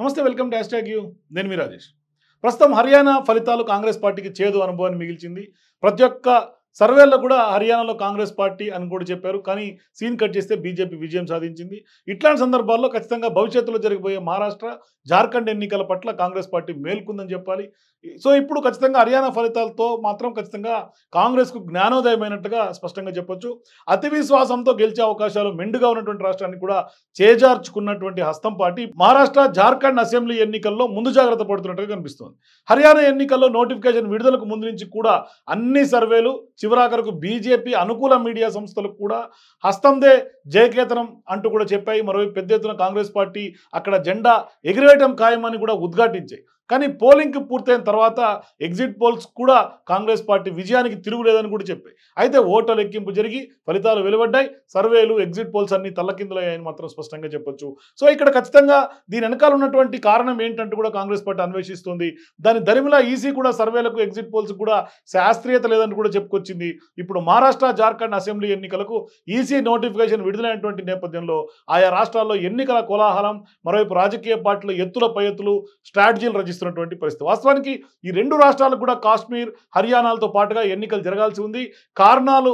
నమస్తే welcome to hash you నేను మీ రాజేష్ ప్రస్తుతం హర్యానా ఫలితాలు కాంగ్రెస్ పార్టీకి చేదు అనుభవాన్ని మిగిల్చింది ప్రతి ఒక్క సర్వేల్లో కూడా హర్యానాలో కాంగ్రెస్ పార్టీ అని కూడా చెప్పారు కానీ సీన్ కట్ చేస్తే బీజేపీ విజయం సాధించింది ఇట్లాంటి సందర్భాల్లో ఖచ్చితంగా భవిష్యత్తులో జరిగిపోయే మహారాష్ట్ర జార్ఖండ్ ఎన్నికల పట్ల కాంగ్రెస్ పార్టీ మేల్కుందని చెప్పాలి సో ఇప్పుడు ఖచ్చితంగా హర్యానా ఫలితాలతో మాత్రం ఖచ్చితంగా కాంగ్రెస్కు జ్ఞానోదయమైనట్టుగా స్పష్టంగా చెప్పొచ్చు అతి విశ్వాసంతో గెలిచే అవకాశాలు మెండుగా ఉన్నటువంటి రాష్ట్రాన్ని కూడా చేజార్చుకున్నటువంటి హస్తం పార్టీ మహారాష్ట్ర జార్ఖండ్ అసెంబ్లీ ఎన్నికల్లో ముందు జాగ్రత్త పడుతున్నట్టుగా కనిపిస్తోంది హర్యానా ఎన్నికల్లో నోటిఫికేషన్ విడుదలకు ముందు నుంచి కూడా అన్ని సర్వేలు చివరాఖరకు బీజేపీ అనుకూల మీడియా సంస్థలకు కూడా హస్తందే జయకేతనం అంటూ కూడా చెప్పాయి మరోవైపు పెద్ద ఎత్తున కాంగ్రెస్ పార్టీ అక్కడ జెండా ఎగిరేయటం ఖాయమని కూడా ఉద్ఘాటించాయి కానీ పోలింగ్ పూర్తయిన తర్వాత ఎగ్జిట్ పోల్స్ కూడా కాంగ్రెస్ పార్టీ విజయానికి తిరుగులేదని కూడా చెప్పాయి అయితే ఓటర్ల ఎక్కింపు జరిగి ఫలితాలు వెలువడ్డాయి సర్వేలు ఎగ్జిట్ పోల్స్ అన్ని తల్లకిందులయ్యాయని మాత్రం స్పష్టంగా చెప్పొచ్చు సో ఇక్కడ ఖచ్చితంగా దీని వెనకాల ఉన్నటువంటి కారణం ఏంటంటే కూడా కాంగ్రెస్ పార్టీ అన్వేషిస్తుంది దాని ధరిమిలా ఈసీ కూడా సర్వేలకు ఎగ్జిట్ పోల్స్ కూడా శాస్త్రీయత లేదని కూడా చెప్పుకొచ్చింది ఇప్పుడు మహారాష్ట్ర జార్ఖండ్ అసెంబ్లీ ఎన్నికలకు ఈసీ నోటిఫికేషన్ విడుదలైనటువంటి నేపథ్యంలో ఆయా రాష్ట్రాల్లో ఎన్నికల కోలాహలం మరోవైపు రాజకీయ పార్టీలు ఎత్తుల పై ఎత్తులు స్ట్రాటజీలు ఆలోచిస్తున్నటువంటి పరిస్థితి వాస్తవానికి ఈ రెండు రాష్ట్రాలకు కూడా కాశ్మీర్ హర్యానాలతో పాటుగా ఎన్నికలు జరగాల్సి ఉంది కారణాలు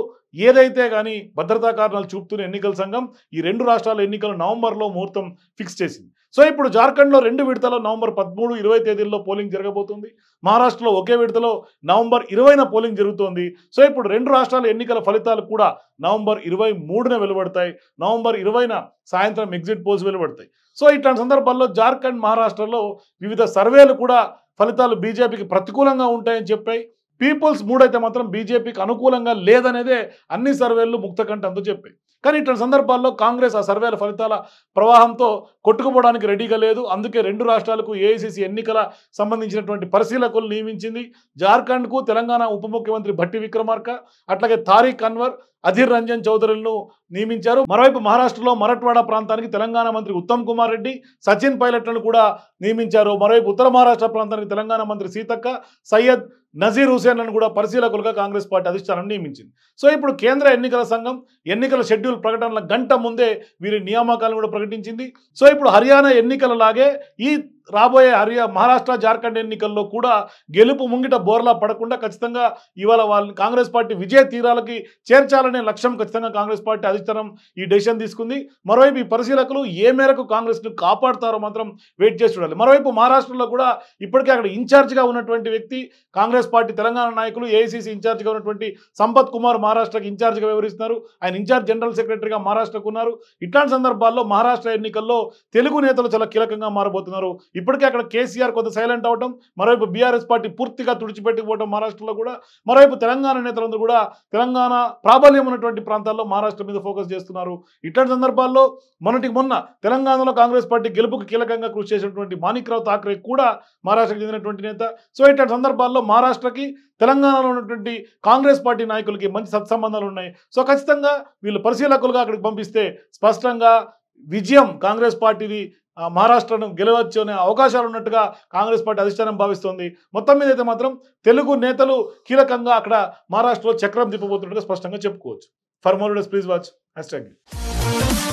ఏదైతే కానీ భద్రతా కారణాలు చూపుతున్న ఎన్నికల సంఘం ఈ రెండు రాష్ట్రాల ఎన్నికలు నవంబర్లో ముహూర్తం ఫిక్స్ చేసింది సో ఇప్పుడు జార్ఖండ్లో రెండు విడతలో నవంబర్ పదమూడు ఇరవై తేదీల్లో పోలింగ్ జరగబోతుంది మహారాష్ట్రలో ఒకే విడతలో నవంబర్ ఇరవైన పోలింగ్ జరుగుతోంది సో ఇప్పుడు రెండు రాష్ట్రాల ఎన్నికల ఫలితాలు కూడా నవంబర్ ఇరవై మూడున వెలువడతాయి నవంబర్ ఇరవైన సాయంత్రం ఎగ్జిట్ పోల్స్ వెలువడతాయి సో ఇట్లాంటి సందర్భాల్లో జార్ఖండ్ మహారాష్ట్రలో వివిధ సర్వేలు కూడా ఫలితాలు బీజేపీకి ప్రతికూలంగా ఉంటాయని చెప్పాయి పీపుల్స్ మూడ్ అయితే మాత్రం బీజేపీకి అనుకూలంగా లేదనేదే అన్ని సర్వేలు ముక్తకంటే అంత చెప్పాయి కానీ ఇటువంటి సందర్భాల్లో కాంగ్రెస్ ఆ సర్వేల ఫలితాల ప్రవాహంతో కొట్టుకుపోవడానికి రెడీగా లేదు అందుకే రెండు రాష్ట్రాలకు ఏఐసిసి ఎన్నికల సంబంధించినటువంటి పరిశీలకులు నియమించింది జార్ఖండ్కు తెలంగాణ ఉప ముఖ్యమంత్రి భట్టి విక్రమార్క అట్లాగే తారీఖ్ అన్వర్ అధీర్ రంజన్ చౌదరులను నియమించారు మరోవైపు మహారాష్ట్రలో మరట్వాడ ప్రాంతానికి తెలంగాణ మంత్రి ఉత్తమ్ కుమార్ రెడ్డి సచిన్ పైలట్లను కూడా నియమించారు మరోవైపు ఉత్తర మహారాష్ట్ర ప్రాంతానికి తెలంగాణ మంత్రి సీతక్క సయ్యద్ నజీర్ హుసేన్ కూడా పరిశీలకులుగా కాంగ్రెస్ పార్టీ అధిష్టానం నియమించింది సో ఇప్పుడు కేంద్ర ఎన్నికల సంఘం ఎన్నికల షెడ్యూల్ ప్రకటనల గంట ముందే వీరి నియామకాలను కూడా ప్రకటించింది సో ఇప్పుడు హర్యానా ఎన్నికల లాగే ఈ రాబోయే హర్యా మహారాష్ట్ర జార్ఖండ్ ఎన్నికల్లో కూడా గెలుపు ముంగిట బోర్లా పడకుండా ఖచ్చితంగా ఇవాళ వాళ్ళని కాంగ్రెస్ పార్టీ విజయ తీరాలకి చేర్చాలనే లక్ష్యం ఖచ్చితంగా కాంగ్రెస్ పార్టీ అధిష్టానం ఈ డెసిషన్ తీసుకుంది మరోవైపు ఈ పరిశీలకులు ఏ మేరకు కాంగ్రెస్ను కాపాడుతారో మాత్రం వెయిట్ చేసి చూడాలి మరోవైపు మహారాష్ట్రలో కూడా ఇప్పటికే అక్కడ ఇన్ఛార్జ్గా ఉన్నటువంటి వ్యక్తి కాంగ్రెస్ పార్టీ తెలంగాణ నాయకులు ఏఐసీసీ ఇన్ఛార్జ్గా ఉన్నటువంటి సంపత్ కుమార్ మహారాష్ట్రకి ఇన్ఛార్జ్గా వివరిస్తున్నారు ఆయన ఇన్ఛార్జ్ జనరల్ సెక్రటరీగా మహారాష్ట్రకు ఉన్నారు ఇట్లాంటి సందర్భాల్లో మహారాష్ట్ర ఎన్నికల్లో తెలుగు నేతలు చాలా కీలకంగా మారబోతున్నారు ఇప్పటికే అక్కడ కేసీఆర్ కొంత సైలెంట్ అవడం మరోవైపు బీఆర్ఎస్ పార్టీ పూర్తిగా తుడిచిపెట్టుకుపోవడం మహారాష్ట్రలో కూడా మరోవైపు తెలంగాణ నేతలందరూ కూడా తెలంగాణ ప్రాబల్యం ఉన్నటువంటి ప్రాంతాల్లో మహారాష్ట్ర మీద ఫోకస్ చేస్తున్నారు ఇట్లాంటి సందర్భాల్లో మొన్నటికి మొన్న తెలంగాణలో కాంగ్రెస్ పార్టీ గెలుపుకు కీలకంగా కృషి చేసినటువంటి మాణిక్రావు థాక్రే కూడా మహారాష్ట్రకు చెందినటువంటి నేత సో ఇట్లాంటి సందర్భాల్లో మహారాష్ట్రకి తెలంగాణలో ఉన్నటువంటి కాంగ్రెస్ పార్టీ నాయకులకి మంచి సత్సంబంధాలు ఉన్నాయి సో ఖచ్చితంగా వీళ్ళు పరిశీలకులుగా అక్కడికి పంపిస్తే స్పష్టంగా విజయం కాంగ్రెస్ పార్టీది మహారాష్ట్రను గెలవచ్చు అనే అవకాశాలు ఉన్నట్టుగా కాంగ్రెస్ పార్టీ అధిష్టానం భావిస్తోంది మొత్తం మీద అయితే మాత్రం తెలుగు నేతలు కీలకంగా అక్కడ మహారాష్ట్రలో చక్రం తిప్పబోతున్నట్టుగా స్పష్టంగా చెప్పుకోవచ్చు for more please watch hash